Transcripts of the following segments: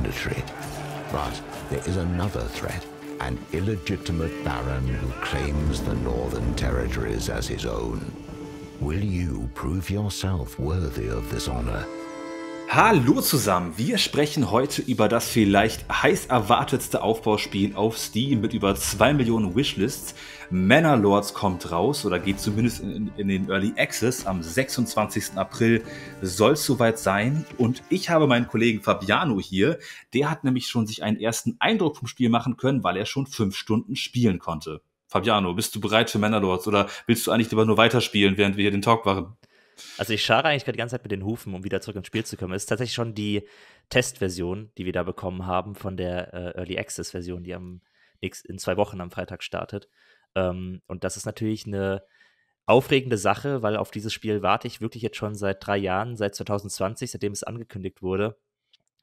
mandatory. But there is another threat, an illegitimate baron who claims the Northern Territories as his own. Will you prove yourself worthy of this honor Hallo zusammen, wir sprechen heute über das vielleicht heiß erwartetste Aufbauspiel auf Steam mit über 2 Millionen Wishlists. Manor Lords kommt raus oder geht zumindest in, in den Early Access. Am 26. April soll es soweit sein. Und ich habe meinen Kollegen Fabiano hier. Der hat nämlich schon sich einen ersten Eindruck vom Spiel machen können, weil er schon fünf Stunden spielen konnte. Fabiano, bist du bereit für Manor Lords oder willst du eigentlich lieber nur weiterspielen, während wir hier den Talk machen? Also ich schare eigentlich gerade die ganze Zeit mit den Hufen, um wieder zurück ins Spiel zu kommen. Es ist tatsächlich schon die Testversion, die wir da bekommen haben von der äh, Early Access-Version, die am in zwei Wochen am Freitag startet. Ähm, und das ist natürlich eine aufregende Sache, weil auf dieses Spiel warte ich wirklich jetzt schon seit drei Jahren, seit 2020, seitdem es angekündigt wurde.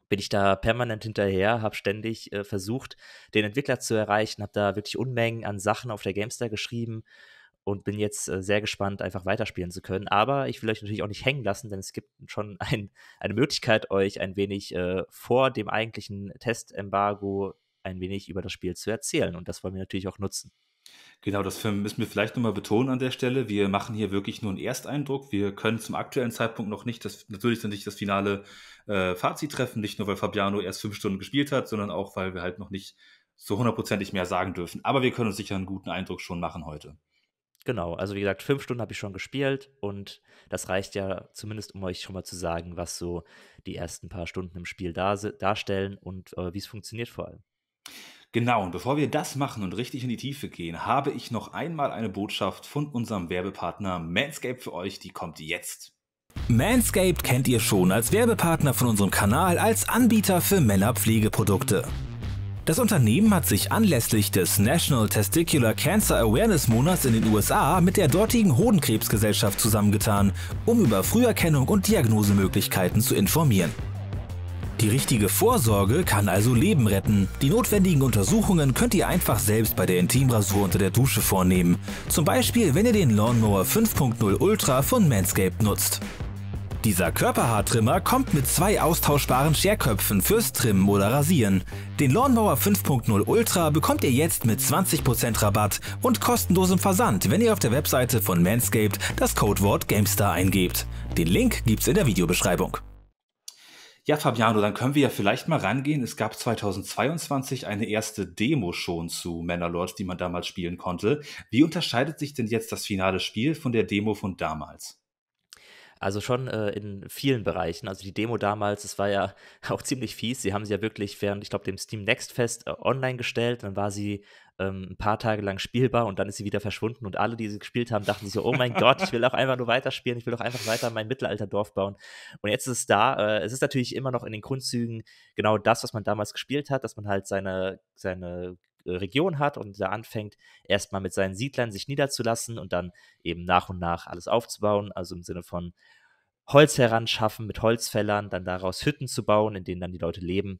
Bin ich da permanent hinterher, habe ständig äh, versucht, den Entwickler zu erreichen, habe da wirklich Unmengen an Sachen auf der Gamestar geschrieben, und bin jetzt äh, sehr gespannt, einfach weiterspielen zu können. Aber ich will euch natürlich auch nicht hängen lassen, denn es gibt schon ein, eine Möglichkeit, euch ein wenig äh, vor dem eigentlichen Testembargo ein wenig über das Spiel zu erzählen. Und das wollen wir natürlich auch nutzen. Genau, das müssen wir vielleicht nochmal betonen an der Stelle. Wir machen hier wirklich nur einen Ersteindruck. Wir können zum aktuellen Zeitpunkt noch nicht, das, natürlich nicht das finale äh, Fazit treffen, nicht nur weil Fabiano erst fünf Stunden gespielt hat, sondern auch weil wir halt noch nicht so hundertprozentig mehr sagen dürfen. Aber wir können uns sicher einen guten Eindruck schon machen heute. Genau, also wie gesagt, fünf Stunden habe ich schon gespielt und das reicht ja zumindest, um euch schon mal zu sagen, was so die ersten paar Stunden im Spiel dar darstellen und äh, wie es funktioniert vor allem. Genau, und bevor wir das machen und richtig in die Tiefe gehen, habe ich noch einmal eine Botschaft von unserem Werbepartner Manscaped für euch, die kommt jetzt. Manscaped kennt ihr schon als Werbepartner von unserem Kanal, als Anbieter für Männerpflegeprodukte. Das Unternehmen hat sich anlässlich des National Testicular Cancer Awareness Monats in den USA mit der dortigen Hodenkrebsgesellschaft zusammengetan, um über Früherkennung und Diagnosemöglichkeiten zu informieren. Die richtige Vorsorge kann also Leben retten. Die notwendigen Untersuchungen könnt ihr einfach selbst bei der Intimrasur unter der Dusche vornehmen. Zum Beispiel, wenn ihr den Lawnmower 5.0 Ultra von Manscaped nutzt. Dieser Körperhaartrimmer kommt mit zwei austauschbaren Scherköpfen fürs Trimmen oder Rasieren. Den Lawnmower 5.0 Ultra bekommt ihr jetzt mit 20% Rabatt und kostenlosem Versand, wenn ihr auf der Webseite von Manscaped das Codewort GameStar eingebt. Den Link gibt's in der Videobeschreibung. Ja, Fabiano, dann können wir ja vielleicht mal rangehen. Es gab 2022 eine erste Demo schon zu Mannerlord, die man damals spielen konnte. Wie unterscheidet sich denn jetzt das finale Spiel von der Demo von damals? Also schon äh, in vielen Bereichen. Also die Demo damals, es war ja auch ziemlich fies. Sie haben sie ja wirklich während, ich glaube, dem Steam Next Fest äh, online gestellt. Dann war sie ähm, ein paar Tage lang spielbar und dann ist sie wieder verschwunden. Und alle, die sie gespielt haben, dachten sich so, oh mein Gott, ich will auch einfach nur weiterspielen. Ich will auch einfach weiter mein Mittelalterdorf bauen. Und jetzt ist es da. Äh, es ist natürlich immer noch in den Grundzügen genau das, was man damals gespielt hat, dass man halt seine, seine äh, Region hat und da anfängt, erstmal mit seinen Siedlern sich niederzulassen und dann eben nach und nach alles aufzubauen. Also im Sinne von Holz heranschaffen mit Holzfällern, dann daraus Hütten zu bauen, in denen dann die Leute leben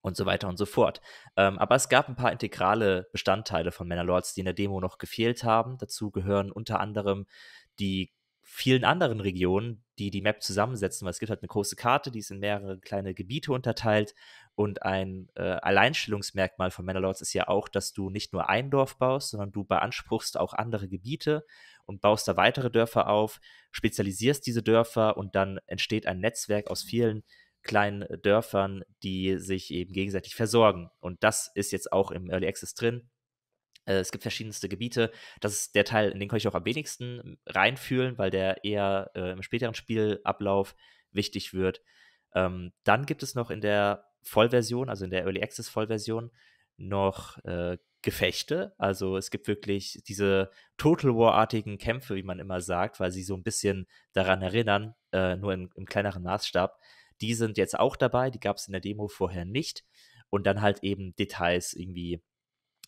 und so weiter und so fort. Ähm, aber es gab ein paar integrale Bestandteile von Männerlords, die in der Demo noch gefehlt haben. Dazu gehören unter anderem die vielen anderen Regionen, die die Map zusammensetzen, weil es gibt halt eine große Karte, die ist in mehrere kleine Gebiete unterteilt und ein äh, Alleinstellungsmerkmal von Mandalords ist ja auch, dass du nicht nur ein Dorf baust, sondern du beanspruchst auch andere Gebiete und baust da weitere Dörfer auf, spezialisierst diese Dörfer und dann entsteht ein Netzwerk aus vielen kleinen äh, Dörfern, die sich eben gegenseitig versorgen. Und das ist jetzt auch im Early Access drin. Äh, es gibt verschiedenste Gebiete. Das ist der Teil, in den kann ich auch am wenigsten reinfühlen, weil der eher äh, im späteren Spielablauf wichtig wird. Ähm, dann gibt es noch in der Vollversion, also in der Early Access Vollversion, noch äh, Gefechte. Also es gibt wirklich diese Total War-artigen Kämpfe, wie man immer sagt, weil sie so ein bisschen daran erinnern, äh, nur in, im kleineren Maßstab. Die sind jetzt auch dabei, die gab es in der Demo vorher nicht. Und dann halt eben Details irgendwie.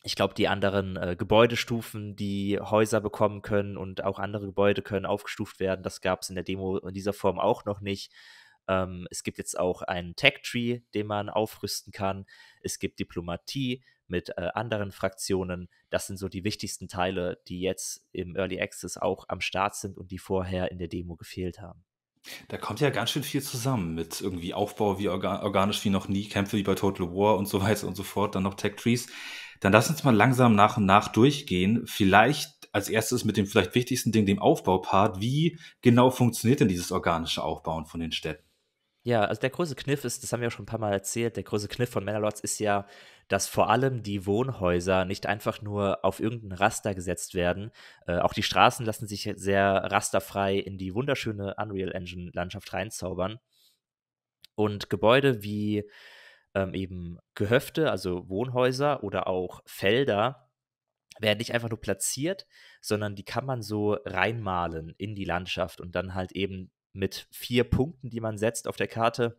Ich glaube, die anderen äh, Gebäudestufen, die Häuser bekommen können und auch andere Gebäude können aufgestuft werden, das gab es in der Demo in dieser Form auch noch nicht. Ähm, es gibt jetzt auch einen Tech-Tree, den man aufrüsten kann. Es gibt Diplomatie mit äh, anderen Fraktionen. Das sind so die wichtigsten Teile, die jetzt im Early Access auch am Start sind und die vorher in der Demo gefehlt haben. Da kommt ja ganz schön viel zusammen mit irgendwie Aufbau wie organ organisch wie noch nie, Kämpfe wie bei Total War und so weiter und so fort, dann noch Tech Trees. Dann lass uns mal langsam nach und nach durchgehen. Vielleicht als erstes mit dem vielleicht wichtigsten Ding, dem Aufbaupart. Wie genau funktioniert denn dieses organische Aufbauen von den Städten? Ja, also der große Kniff ist, das haben wir auch schon ein paar Mal erzählt, der große Kniff von Männerlords ist ja, dass vor allem die Wohnhäuser nicht einfach nur auf irgendein Raster gesetzt werden. Äh, auch die Straßen lassen sich sehr rasterfrei in die wunderschöne Unreal Engine Landschaft reinzaubern. Und Gebäude wie ähm, eben Gehöfte, also Wohnhäuser oder auch Felder, werden nicht einfach nur platziert, sondern die kann man so reinmalen in die Landschaft und dann halt eben mit vier Punkten, die man setzt auf der Karte,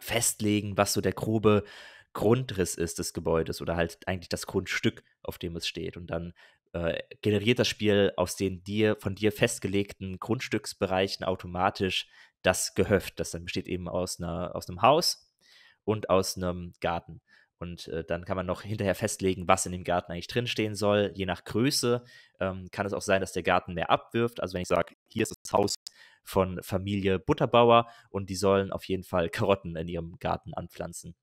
festlegen, was so der grobe Grundriss ist des Gebäudes oder halt eigentlich das Grundstück, auf dem es steht. Und dann äh, generiert das Spiel aus den dir, von dir festgelegten Grundstücksbereichen automatisch das Gehöft. Das dann besteht eben aus, einer, aus einem Haus und aus einem Garten. Und äh, dann kann man noch hinterher festlegen, was in dem Garten eigentlich drinstehen soll. Je nach Größe ähm, kann es auch sein, dass der Garten mehr abwirft. Also wenn ich sage, hier ist das Haus von Familie Butterbauer und die sollen auf jeden Fall Karotten in ihrem Garten anpflanzen.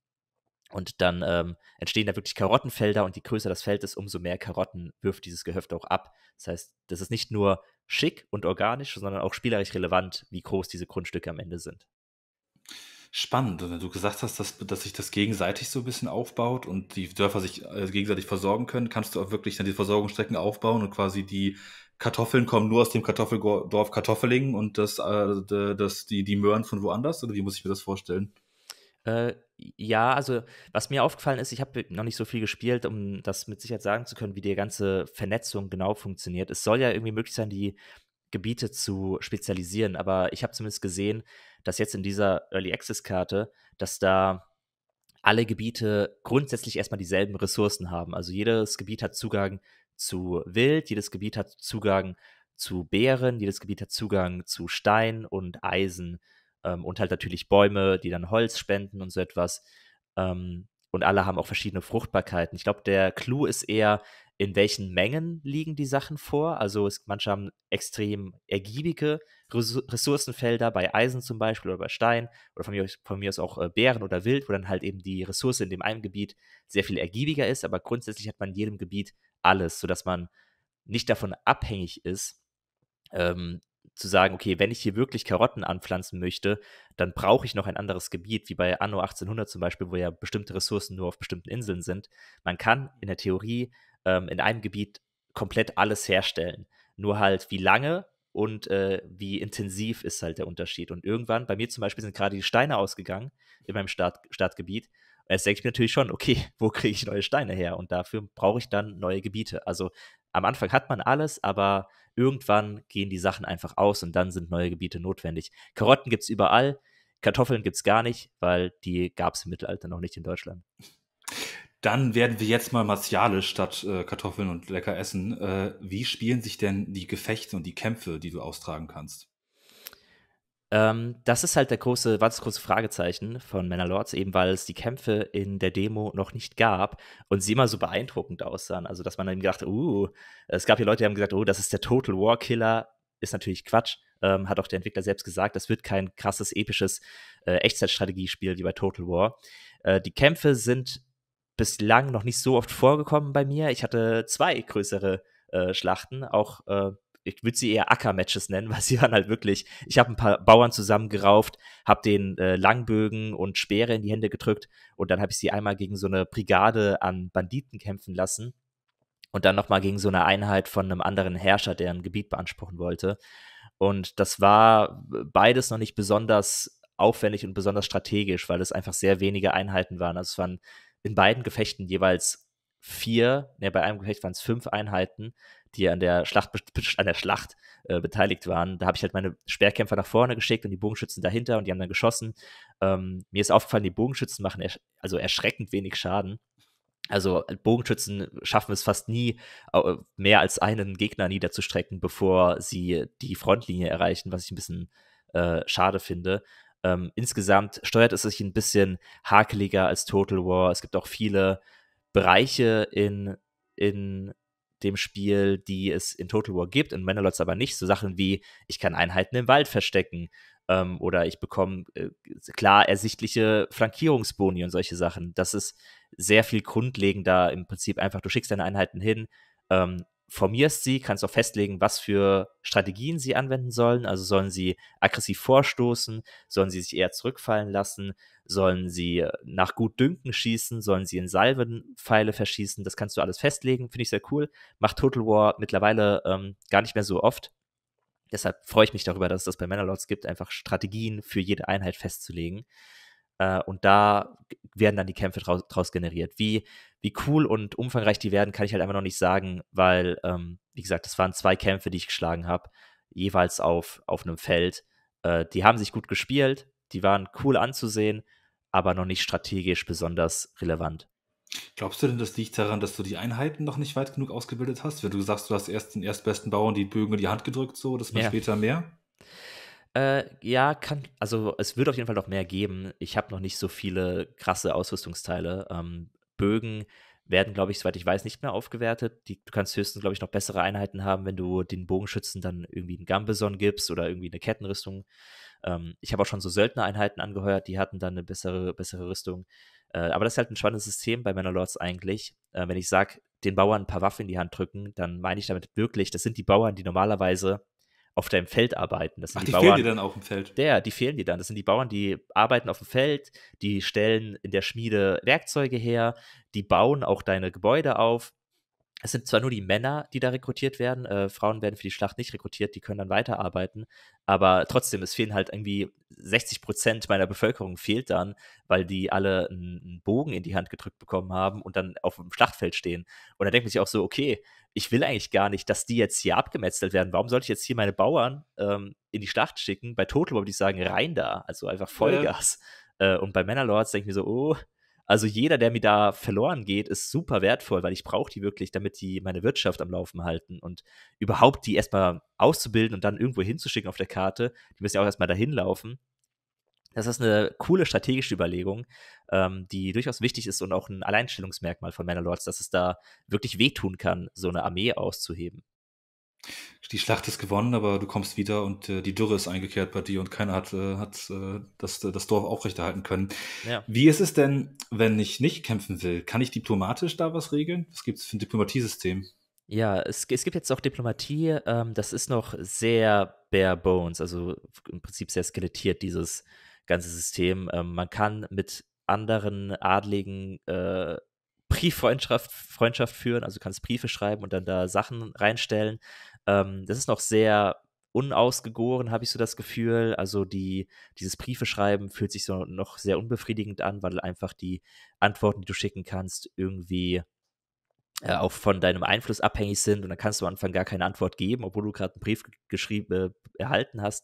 Und dann ähm, entstehen da wirklich Karottenfelder und je größer das Feld ist, umso mehr Karotten wirft dieses Gehöft auch ab. Das heißt, das ist nicht nur schick und organisch, sondern auch spielerisch relevant, wie groß diese Grundstücke am Ende sind. Spannend, wenn du gesagt hast, dass, dass sich das gegenseitig so ein bisschen aufbaut und die Dörfer sich äh, gegenseitig versorgen können. Kannst du auch wirklich dann die Versorgungsstrecken aufbauen und quasi die Kartoffeln kommen nur aus dem Kartoffeldorf Kartoffelingen und das, äh, das, die, die Möhren von woanders? Oder wie muss ich mir das vorstellen? Äh, ja, also was mir aufgefallen ist, ich habe noch nicht so viel gespielt, um das mit Sicherheit sagen zu können, wie die ganze Vernetzung genau funktioniert. Es soll ja irgendwie möglich sein, die Gebiete zu spezialisieren, aber ich habe zumindest gesehen, dass jetzt in dieser Early Access Karte, dass da alle Gebiete grundsätzlich erstmal dieselben Ressourcen haben. Also jedes Gebiet hat Zugang zu Wild, jedes Gebiet hat Zugang zu Beeren, jedes Gebiet hat Zugang zu Stein und Eisen ähm, und halt natürlich Bäume, die dann Holz spenden und so etwas. Ähm, und alle haben auch verschiedene Fruchtbarkeiten. Ich glaube, der Clou ist eher, in welchen Mengen liegen die Sachen vor. Also es, manche haben extrem ergiebige Ressourcenfelder, bei Eisen zum Beispiel oder bei Stein oder von mir, von mir aus auch äh, Bären oder Wild, wo dann halt eben die Ressource in dem einen Gebiet sehr viel ergiebiger ist, aber grundsätzlich hat man in jedem Gebiet alles, sodass man nicht davon abhängig ist, ähm, zu sagen, okay, wenn ich hier wirklich Karotten anpflanzen möchte, dann brauche ich noch ein anderes Gebiet, wie bei Anno 1800 zum Beispiel, wo ja bestimmte Ressourcen nur auf bestimmten Inseln sind. Man kann in der Theorie ähm, in einem Gebiet komplett alles herstellen. Nur halt, wie lange und äh, wie intensiv ist halt der Unterschied. Und irgendwann, bei mir zum Beispiel, sind gerade die Steine ausgegangen in meinem Start, Startgebiet. Und jetzt denke ich mir natürlich schon, okay, wo kriege ich neue Steine her? Und dafür brauche ich dann neue Gebiete. Also am Anfang hat man alles, aber irgendwann gehen die Sachen einfach aus und dann sind neue Gebiete notwendig. Karotten gibt es überall, Kartoffeln gibt es gar nicht, weil die gab es im Mittelalter noch nicht in Deutschland. Dann werden wir jetzt mal martialisch statt äh, Kartoffeln und lecker essen. Äh, wie spielen sich denn die Gefechte und die Kämpfe, die du austragen kannst? Ähm, das ist halt der große, war das große Fragezeichen von Männer Lords, eben weil es die Kämpfe in der Demo noch nicht gab und sie immer so beeindruckend aussahen. Also, dass man dann gedacht, uh, es gab hier Leute, die haben gesagt, oh, das ist der Total War Killer, ist natürlich Quatsch. Ähm, hat auch der Entwickler selbst gesagt, das wird kein krasses, episches äh, Echtzeitstrategiespiel wie bei Total War. Äh, die Kämpfe sind bislang noch nicht so oft vorgekommen bei mir. Ich hatte zwei größere äh, Schlachten, auch äh, ich würde sie eher Acker-Matches nennen, weil sie waren halt wirklich, ich habe ein paar Bauern zusammengerauft, habe den äh, Langbögen und Speere in die Hände gedrückt und dann habe ich sie einmal gegen so eine Brigade an Banditen kämpfen lassen und dann nochmal gegen so eine Einheit von einem anderen Herrscher, der ein Gebiet beanspruchen wollte. Und das war beides noch nicht besonders aufwendig und besonders strategisch, weil es einfach sehr wenige Einheiten waren. Also es waren in beiden Gefechten jeweils vier, ne, bei einem Gefecht waren es fünf Einheiten, die an der Schlacht, an der Schlacht äh, beteiligt waren. Da habe ich halt meine Speerkämpfer nach vorne geschickt und die Bogenschützen dahinter und die haben dann geschossen. Ähm, mir ist aufgefallen, die Bogenschützen machen ersch also erschreckend wenig Schaden. Also äh, Bogenschützen schaffen es fast nie, äh, mehr als einen Gegner niederzustrecken, bevor sie die Frontlinie erreichen, was ich ein bisschen äh, schade finde. Ähm, insgesamt steuert es sich ein bisschen hakeliger als Total War. Es gibt auch viele Bereiche in, in dem Spiel, die es in Total War gibt, in Mandalots aber nicht. So Sachen wie, ich kann Einheiten im Wald verstecken ähm, oder ich bekomme äh, klar ersichtliche Flankierungsboni und solche Sachen. Das ist sehr viel grundlegender im Prinzip einfach, du schickst deine Einheiten hin, ähm, formierst sie, kannst auch festlegen, was für Strategien sie anwenden sollen. Also sollen sie aggressiv vorstoßen, sollen sie sich eher zurückfallen lassen, sollen sie nach gut Dünken schießen, sollen sie in Salvenpfeile verschießen. Das kannst du alles festlegen. Finde ich sehr cool. Macht Total War mittlerweile ähm, gar nicht mehr so oft. Deshalb freue ich mich darüber, dass es das bei Manalords gibt, einfach Strategien für jede Einheit festzulegen. Äh, und da werden dann die Kämpfe draus, draus generiert. Wie wie cool und umfangreich die werden, kann ich halt einfach noch nicht sagen, weil, ähm, wie gesagt, das waren zwei Kämpfe, die ich geschlagen habe, jeweils auf, auf einem Feld. Äh, die haben sich gut gespielt, die waren cool anzusehen, aber noch nicht strategisch besonders relevant. Glaubst du denn, das liegt daran, dass du die Einheiten noch nicht weit genug ausgebildet hast? Wenn du sagst, du hast erst den erstbesten Bauern die Bögen in die Hand gedrückt, so, das war ja. später mehr? Äh, ja, kann, also es wird auf jeden Fall noch mehr geben. Ich habe noch nicht so viele krasse Ausrüstungsteile. Ähm, Bögen werden, glaube ich, soweit ich weiß, nicht mehr aufgewertet. Die, du kannst höchstens, glaube ich, noch bessere Einheiten haben, wenn du den Bogenschützen dann irgendwie einen Gambeson gibst oder irgendwie eine Kettenrüstung. Ähm, ich habe auch schon so Söldnereinheiten angeheuert, die hatten dann eine bessere, bessere Rüstung. Äh, aber das ist halt ein spannendes System bei Manalords eigentlich. Äh, wenn ich sage, den Bauern ein paar Waffen in die Hand drücken, dann meine ich damit wirklich, das sind die Bauern, die normalerweise auf deinem Feld arbeiten. Das sind Ach, die, die Bauern, fehlen dir dann auf dem Feld. Der, die fehlen dir dann. Das sind die Bauern, die arbeiten auf dem Feld, die stellen in der Schmiede Werkzeuge her, die bauen auch deine Gebäude auf. Es sind zwar nur die Männer, die da rekrutiert werden, äh, Frauen werden für die Schlacht nicht rekrutiert, die können dann weiterarbeiten, aber trotzdem, es fehlen halt irgendwie 60 Prozent meiner Bevölkerung fehlt dann, weil die alle einen Bogen in die Hand gedrückt bekommen haben und dann auf dem Schlachtfeld stehen. Und da denkt man sich auch so, okay, ich will eigentlich gar nicht, dass die jetzt hier abgemetzelt werden. Warum sollte ich jetzt hier meine Bauern ähm, in die Schlacht schicken? Bei Total würde ich sagen, rein da, also einfach Vollgas. Ja. Äh, und bei Männerlords denke ich mir so, oh, also jeder, der mir da verloren geht, ist super wertvoll, weil ich brauche die wirklich, damit die meine Wirtschaft am Laufen halten und überhaupt die erstmal auszubilden und dann irgendwo hinzuschicken auf der Karte, die müssen ja auch erstmal dahin laufen. Das ist eine coole strategische Überlegung, ähm, die durchaus wichtig ist und auch ein Alleinstellungsmerkmal von Manalords, dass es da wirklich wehtun kann, so eine Armee auszuheben. Die Schlacht ist gewonnen, aber du kommst wieder und äh, die Dürre ist eingekehrt bei dir und keiner hat, äh, hat äh, das, äh, das Dorf aufrechterhalten können. Ja. Wie ist es denn, wenn ich nicht kämpfen will? Kann ich diplomatisch da was regeln? Was gibt es für ein Diplomatiesystem? Ja, es, es, gibt jetzt auch Diplomatie, ähm, das ist noch sehr bare bones, also im Prinzip sehr skelettiert, dieses ganze System. Ähm, man kann mit anderen Adligen äh, Brieffreundschaft Freundschaft führen, also kannst Briefe schreiben und dann da Sachen reinstellen. Ähm, das ist noch sehr unausgegoren, habe ich so das Gefühl. Also die, dieses Briefe schreiben fühlt sich so noch sehr unbefriedigend an, weil einfach die Antworten, die du schicken kannst, irgendwie äh, auch von deinem Einfluss abhängig sind und dann kannst du am Anfang gar keine Antwort geben, obwohl du gerade einen Brief geschrieben äh, erhalten hast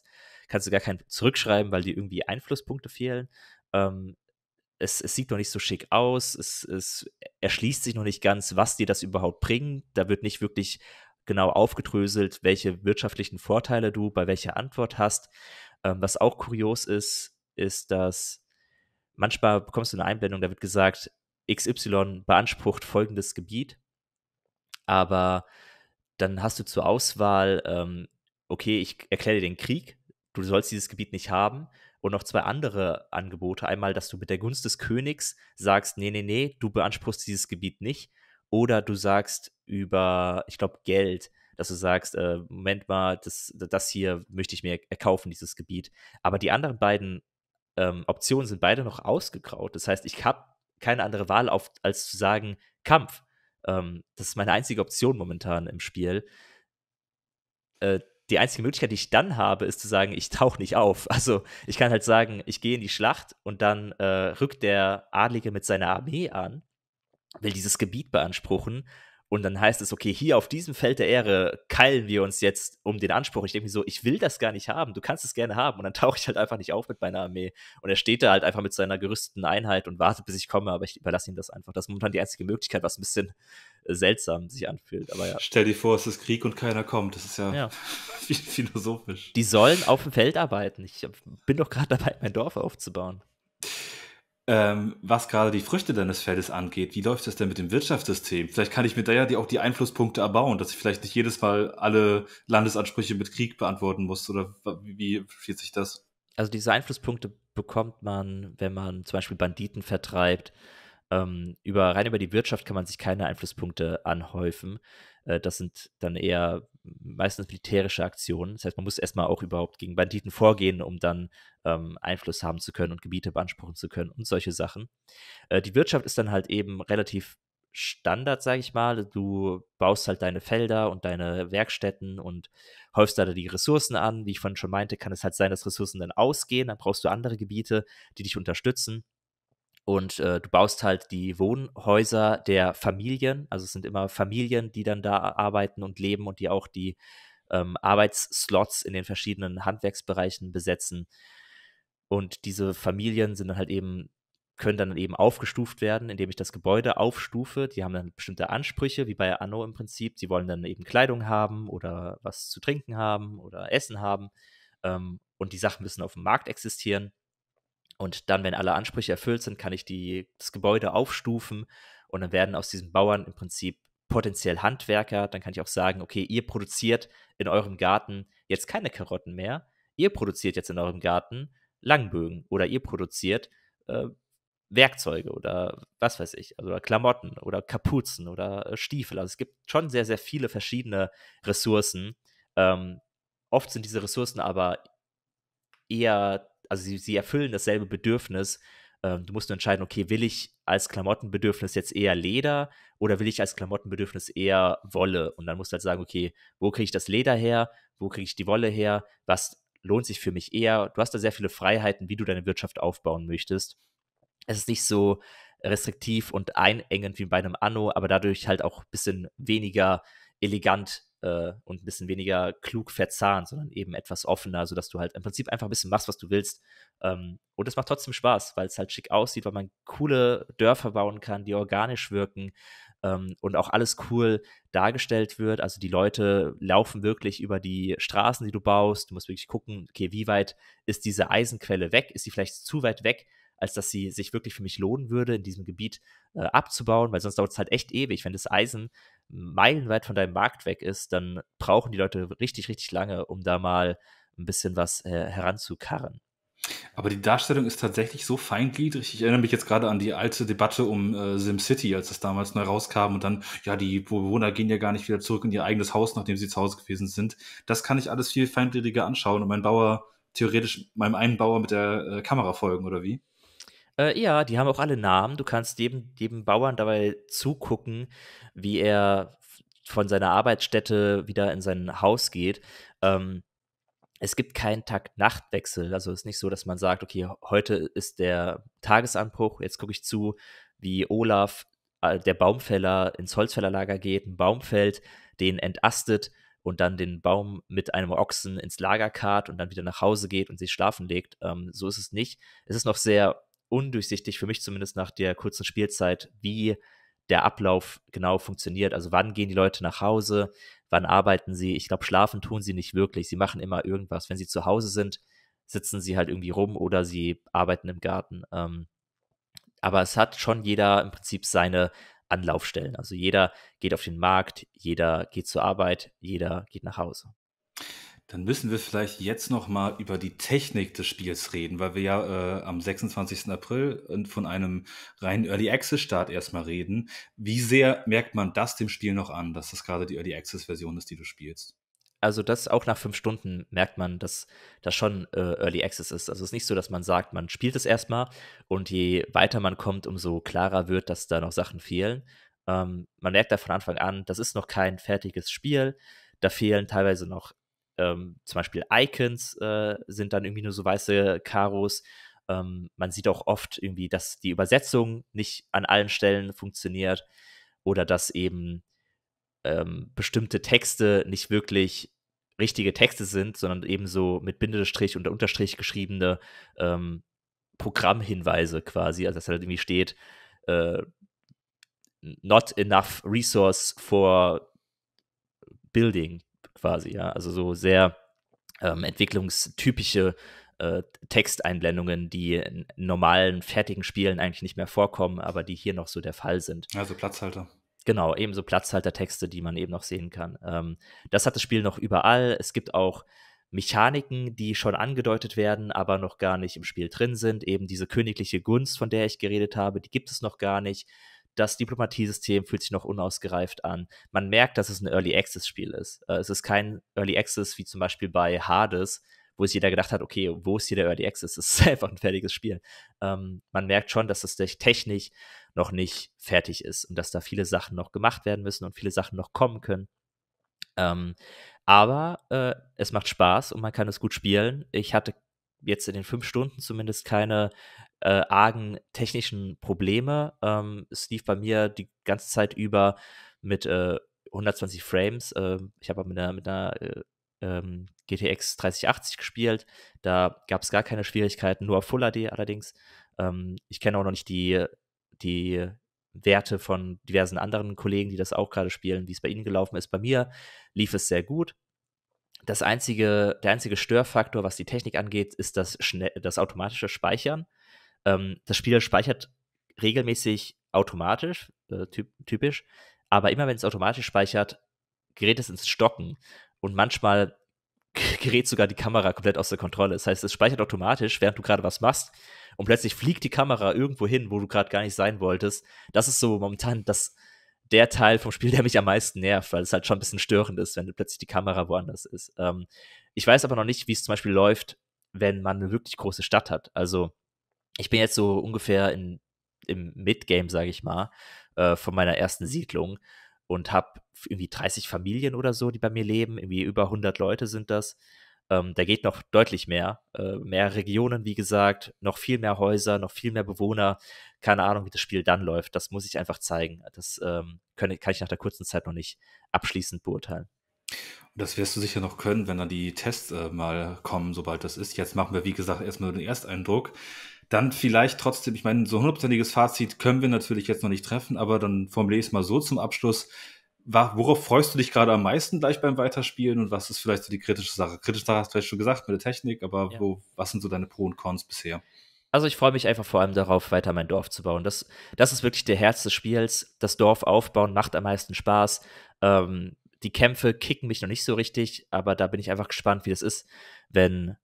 kannst du gar kein zurückschreiben, weil dir irgendwie Einflusspunkte fehlen. Ähm, es, es, sieht noch nicht so schick aus, es, es erschließt sich noch nicht ganz, was dir das überhaupt bringt. Da wird nicht wirklich genau aufgedröselt, welche wirtschaftlichen Vorteile du bei welcher Antwort hast. Ähm, was auch kurios ist, ist, dass manchmal bekommst du eine Einblendung, da wird gesagt, XY beansprucht folgendes Gebiet, aber dann hast du zur Auswahl, ähm, okay, ich erkläre dir den Krieg du sollst dieses Gebiet nicht haben. Und noch zwei andere Angebote. Einmal, dass du mit der Gunst des Königs sagst, nee, nee, nee, du beanspruchst dieses Gebiet nicht. Oder du sagst über, ich glaube, Geld, dass du sagst, äh, Moment mal, das, das hier möchte ich mir erkaufen, dieses Gebiet. Aber die anderen beiden ähm, Optionen sind beide noch ausgegraut. Das heißt, ich habe keine andere Wahl, auf, als zu sagen, Kampf. Ähm, das ist meine einzige Option momentan im Spiel. Äh, die einzige Möglichkeit, die ich dann habe, ist zu sagen, ich tauche nicht auf. Also ich kann halt sagen, ich gehe in die Schlacht und dann äh, rückt der Adlige mit seiner Armee an, will dieses Gebiet beanspruchen und dann heißt es, okay, hier auf diesem Feld der Ehre keilen wir uns jetzt um den Anspruch. Ich denke mir so, ich will das gar nicht haben, du kannst es gerne haben. Und dann tauche ich halt einfach nicht auf mit meiner Armee. Und er steht da halt einfach mit seiner gerüsteten Einheit und wartet, bis ich komme, aber ich überlasse ihm das einfach. Das ist momentan die einzige Möglichkeit, was ein bisschen seltsam sich anfühlt. Aber ja. Stell dir vor, es ist Krieg und keiner kommt. Das ist ja, ja. philosophisch. Die sollen auf dem Feld arbeiten. Ich bin doch gerade dabei, mein Dorf aufzubauen ähm, was gerade die Früchte deines Feldes angeht, wie läuft das denn mit dem Wirtschaftssystem? Vielleicht kann ich mir da ja die, auch die Einflusspunkte erbauen, dass ich vielleicht nicht jedes Mal alle Landesansprüche mit Krieg beantworten muss oder wie versteht sich das? Also diese Einflusspunkte bekommt man, wenn man zum Beispiel Banditen vertreibt. Ähm, über, rein über die Wirtschaft kann man sich keine Einflusspunkte anhäufen. Äh, das sind dann eher meistens militärische Aktionen. Das heißt, man muss erstmal auch überhaupt gegen Banditen vorgehen, um dann ähm, Einfluss haben zu können und Gebiete beanspruchen zu können und solche Sachen. Äh, die Wirtschaft ist dann halt eben relativ Standard, sage ich mal. Du baust halt deine Felder und deine Werkstätten und häufst da die Ressourcen an. Wie ich vorhin schon meinte, kann es halt sein, dass Ressourcen dann ausgehen. Dann brauchst du andere Gebiete, die dich unterstützen. Und äh, du baust halt die Wohnhäuser der Familien. Also es sind immer Familien, die dann da arbeiten und leben und die auch die ähm, Arbeitsslots in den verschiedenen Handwerksbereichen besetzen. Und diese Familien sind dann halt eben, können dann eben aufgestuft werden, indem ich das Gebäude aufstufe. Die haben dann bestimmte Ansprüche, wie bei Anno im Prinzip. Sie wollen dann eben Kleidung haben oder was zu trinken haben oder Essen haben. Ähm, und die Sachen müssen auf dem Markt existieren. Und dann, wenn alle Ansprüche erfüllt sind, kann ich die, das Gebäude aufstufen und dann werden aus diesen Bauern im Prinzip potenziell Handwerker. Dann kann ich auch sagen, okay, ihr produziert in eurem Garten jetzt keine Karotten mehr, ihr produziert jetzt in eurem Garten Langbögen oder ihr produziert äh, Werkzeuge oder was weiß ich, also Klamotten oder Kapuzen oder äh, Stiefel. Also es gibt schon sehr, sehr viele verschiedene Ressourcen. Ähm, oft sind diese Ressourcen aber eher also sie, sie erfüllen dasselbe Bedürfnis. Ähm, du musst nur entscheiden, okay, will ich als Klamottenbedürfnis jetzt eher Leder oder will ich als Klamottenbedürfnis eher Wolle? Und dann musst du halt sagen, okay, wo kriege ich das Leder her? Wo kriege ich die Wolle her? Was lohnt sich für mich eher? Du hast da sehr viele Freiheiten, wie du deine Wirtschaft aufbauen möchtest. Es ist nicht so restriktiv und einengend wie bei einem Anno, aber dadurch halt auch ein bisschen weniger elegant äh, und ein bisschen weniger klug verzahnt, sondern eben etwas offener, sodass du halt im Prinzip einfach ein bisschen machst, was du willst. Ähm, und es macht trotzdem Spaß, weil es halt schick aussieht, weil man coole Dörfer bauen kann, die organisch wirken ähm, und auch alles cool dargestellt wird. Also die Leute laufen wirklich über die Straßen, die du baust. Du musst wirklich gucken, okay, wie weit ist diese Eisenquelle weg? Ist sie vielleicht zu weit weg? als dass sie sich wirklich für mich lohnen würde, in diesem Gebiet äh, abzubauen, weil sonst dauert es halt echt ewig. Wenn das Eisen meilenweit von deinem Markt weg ist, dann brauchen die Leute richtig, richtig lange, um da mal ein bisschen was äh, heranzukarren. Aber die Darstellung ist tatsächlich so feingliedrig. Ich erinnere mich jetzt gerade an die alte Debatte um äh, SimCity, als das damals neu rauskam und dann, ja, die Bewohner gehen ja gar nicht wieder zurück in ihr eigenes Haus, nachdem sie zu Hause gewesen sind. Das kann ich alles viel feingliedriger anschauen und mein Bauer theoretisch meinem einen Bauer mit der äh, Kamera folgen, oder wie? Äh, ja, die haben auch alle Namen. Du kannst jedem, jedem Bauern dabei zugucken, wie er von seiner Arbeitsstätte wieder in sein Haus geht. Ähm, es gibt keinen Tag-Nacht-Wechsel. Also es ist nicht so, dass man sagt, okay, heute ist der Tagesanbruch, jetzt gucke ich zu, wie Olaf, äh, der Baumfäller, ins Holzfällerlager geht, einen Baum fällt, den entastet und dann den Baum mit einem Ochsen ins Lager karrt und dann wieder nach Hause geht und sich schlafen legt. Ähm, so ist es nicht. Es ist noch sehr undurchsichtig, für mich zumindest nach der kurzen Spielzeit, wie der Ablauf genau funktioniert. Also wann gehen die Leute nach Hause, wann arbeiten sie. Ich glaube, schlafen tun sie nicht wirklich. Sie machen immer irgendwas. Wenn sie zu Hause sind, sitzen sie halt irgendwie rum oder sie arbeiten im Garten. Ähm, aber es hat schon jeder im Prinzip seine Anlaufstellen. Also jeder geht auf den Markt, jeder geht zur Arbeit, jeder geht nach Hause. Dann müssen wir vielleicht jetzt noch mal über die Technik des Spiels reden, weil wir ja äh, am 26. April von einem reinen Early Access Start erstmal reden. Wie sehr merkt man das dem Spiel noch an, dass das gerade die Early Access Version ist, die du spielst? Also das auch nach fünf Stunden merkt man, dass das schon äh, Early Access ist. Also es ist nicht so, dass man sagt, man spielt es erstmal und je weiter man kommt, umso klarer wird, dass da noch Sachen fehlen. Ähm, man merkt da von Anfang an, das ist noch kein fertiges Spiel. Da fehlen teilweise noch ähm, zum Beispiel Icons äh, sind dann irgendwie nur so weiße Karos. Ähm, man sieht auch oft irgendwie, dass die Übersetzung nicht an allen Stellen funktioniert oder dass eben ähm, bestimmte Texte nicht wirklich richtige Texte sind, sondern eben so mit Bindestrich und Unterstrich geschriebene ähm, Programmhinweise quasi. Also dass halt irgendwie steht, äh, not enough resource for building quasi, ja. Also so sehr ähm, entwicklungstypische äh, Texteinblendungen, die in normalen, fertigen Spielen eigentlich nicht mehr vorkommen, aber die hier noch so der Fall sind. Also Platzhalter. Genau, ebenso Platzhaltertexte, die man eben noch sehen kann. Ähm, das hat das Spiel noch überall. Es gibt auch Mechaniken, die schon angedeutet werden, aber noch gar nicht im Spiel drin sind. Eben diese königliche Gunst, von der ich geredet habe, die gibt es noch gar nicht das Diplomatiesystem fühlt sich noch unausgereift an. Man merkt, dass es ein Early Access-Spiel ist. Äh, es ist kein Early Access wie zum Beispiel bei Hades, wo es jeder gedacht hat, okay, wo ist hier der Early Access? Das ist einfach ein fertiges Spiel. Ähm, man merkt schon, dass es technisch noch nicht fertig ist und dass da viele Sachen noch gemacht werden müssen und viele Sachen noch kommen können. Ähm, aber äh, es macht Spaß und man kann es gut spielen. Ich hatte jetzt in den fünf Stunden zumindest keine äh, argen technischen Probleme. Ähm, es lief bei mir die ganze Zeit über mit äh, 120 Frames. Äh, ich habe mit einer, mit einer äh, ähm, GTX 3080 gespielt. Da gab es gar keine Schwierigkeiten, nur auf Full HD allerdings. Ähm, ich kenne auch noch nicht die, die Werte von diversen anderen Kollegen, die das auch gerade spielen, wie es bei ihnen gelaufen ist. Bei mir lief es sehr gut. Das einzige, der einzige Störfaktor, was die Technik angeht, ist das, schnell, das automatische Speichern. Ähm, das Spiel speichert regelmäßig automatisch, äh, typisch, aber immer wenn es automatisch speichert, gerät es ins Stocken und manchmal gerät sogar die Kamera komplett aus der Kontrolle. Das heißt, es speichert automatisch, während du gerade was machst und plötzlich fliegt die Kamera irgendwo hin, wo du gerade gar nicht sein wolltest. Das ist so momentan das, der Teil vom Spiel, der mich am meisten nervt, weil es halt schon ein bisschen störend ist, wenn plötzlich die Kamera woanders ist. Ähm, ich weiß aber noch nicht, wie es zum Beispiel läuft, wenn man eine wirklich große Stadt hat. Also ich bin jetzt so ungefähr in, im Midgame, sage ich mal, äh, von meiner ersten Siedlung und habe irgendwie 30 Familien oder so, die bei mir leben. Irgendwie über 100 Leute sind das. Ähm, da geht noch deutlich mehr. Äh, mehr Regionen, wie gesagt, noch viel mehr Häuser, noch viel mehr Bewohner. Keine Ahnung, wie das Spiel dann läuft. Das muss ich einfach zeigen. Das ähm, können, kann ich nach der kurzen Zeit noch nicht abschließend beurteilen. das wirst du sicher noch können, wenn dann die Tests äh, mal kommen, sobald das ist. Jetzt machen wir, wie gesagt, erstmal den Ersteindruck dann vielleicht trotzdem, ich meine, so hundertprozentiges Fazit können wir natürlich jetzt noch nicht treffen, aber dann formuliere ich es mal so zum Abschluss. Worauf freust du dich gerade am meisten gleich beim Weiterspielen und was ist vielleicht so die kritische Sache? Kritische Sache hast du vielleicht schon gesagt mit der Technik, aber ja. wo, was sind so deine Pro und Cons bisher? Also ich freue mich einfach vor allem darauf, weiter mein Dorf zu bauen. Das, das ist wirklich der Herz des Spiels. Das Dorf aufbauen macht am meisten Spaß. Ähm, die Kämpfe kicken mich noch nicht so richtig, aber da bin ich einfach gespannt, wie das ist, wenn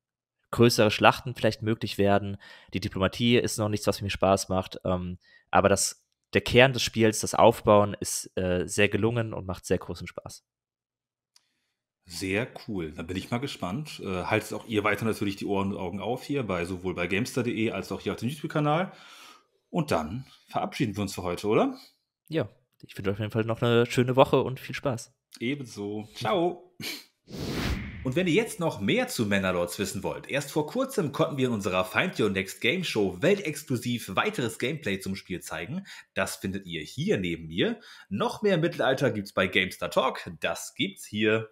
größere Schlachten vielleicht möglich werden. Die Diplomatie ist noch nichts, was mir Spaß macht. Ähm, aber das, der Kern des Spiels, das Aufbauen, ist äh, sehr gelungen und macht sehr großen Spaß. Sehr cool. Da bin ich mal gespannt. Äh, haltet auch ihr weiter natürlich die Ohren und Augen auf hier, bei sowohl bei Gamester.de als auch hier auf dem YouTube-Kanal. Und dann verabschieden wir uns für heute, oder? Ja, ich wünsche euch auf jeden Fall noch eine schöne Woche und viel Spaß. Ebenso. Ciao. Und wenn ihr jetzt noch mehr zu Männerlords wissen wollt, erst vor kurzem konnten wir in unserer Find Your Next Game Show weltexklusiv weiteres Gameplay zum Spiel zeigen. Das findet ihr hier neben mir. Noch mehr Mittelalter gibt's bei GameStar Talk. Das gibt's hier.